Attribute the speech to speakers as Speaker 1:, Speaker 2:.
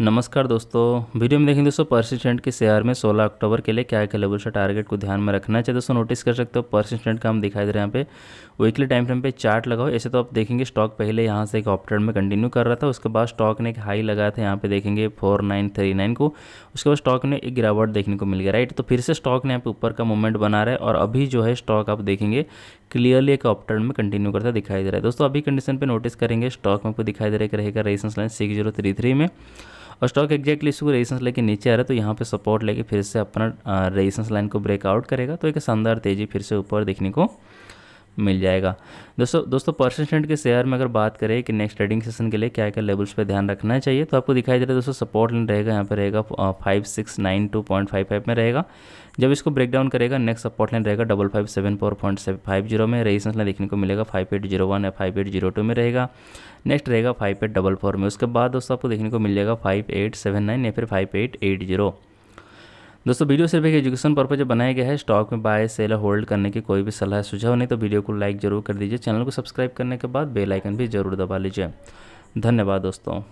Speaker 1: नमस्कार दोस्तों वीडियो में देखेंगे दोस्तों परसिस्टेंट के शेयर में 16 अक्टूबर के लिए क्या क्या लेवल से टारगेट को ध्यान में रखना चाहिए दोस्तों नोटिस कर सकते हो परसिस्टेंट का हम दिखाई दे रहे हैं यहाँ पे वीकली टाइम फ्रेम पे चार्ट लगाओ ऐसे तो आप देखेंगे स्टॉक पहले यहाँ से एक ऑप्टेड में कंटिन्यू कर रहा था उसके बाद स्टॉक ने एक हाई लगाया था यहाँ पे देखेंगे फोर नाइन थ्री नाइन को उसके बाद स्टॉक ने एक गिरावट देखने को मिल गया राइट तो फिर से स्टॉक ने यहाँ पे ऊपर का मूवमेंट बना रहा है और अभी जो है स्टॉक आप देखेंगे क्लियरली एक ऑप्टर्न में कंटिन्यू करता दिखाई दे रहा है दोस्तों अभी कंडीशन पे नोटिस करेंगे स्टॉक में आपको दिखाई दे रहा है रहेगा resistance line six zero three three में और स्टॉक एक्जैक्टली इसको रेजिस्टेंस लेके नीचे आ रहा है तो यहाँ पे सपोर्ट लेके फिर से अपना रेजिस्टेंस लाइन को ब्रेकआउट करेगा तो एक शानदार तेज़ी फिर से ऊपर देखने को मिल जाएगा दोस्तों दोस्तों परसेंटेंट के शेयर में अगर बात करें कि नेक्स्ट ट्रेडिंग सेशन के लिए क्या क्या लेवल्स पे ध्यान रखना चाहिए तो आपको दिखाई दे रहा है दोस्तों सपोर्ट लाइन रहेगा यहाँ पर रहेगा five six nine two point five five में रहेगा जब इसको ब्रेक डाउन करेगा नेक्स्ट सपोर्ट लाइन रहेगा double five seven four point seven five zero में रेजिस्टेंस लाइन देखने को मिलेगा फाइव एट जीरो वन या फाइव एट जीरो टू में रहेगा नेक्स्ट रहेगा फाइव एट डबल फोर में उसके बाद दोस्तों आपको देखने को मिल जाएगा फाइव एट सेवन नाइन या फिर फाइव एट एट जीरो दोस्तों वीडियो सिर्फ एक एजुकेशन पर्पज बनाया गया है स्टॉक में बाय सेल होल्ड करने की कोई भी सलाह सुझाव नहीं तो वीडियो को लाइक जरूर कर दीजिए चैनल को सब्सक्राइब करने के बाद बेलाइकन भी जरूर दबा लीजिए धन्यवाद दोस्तों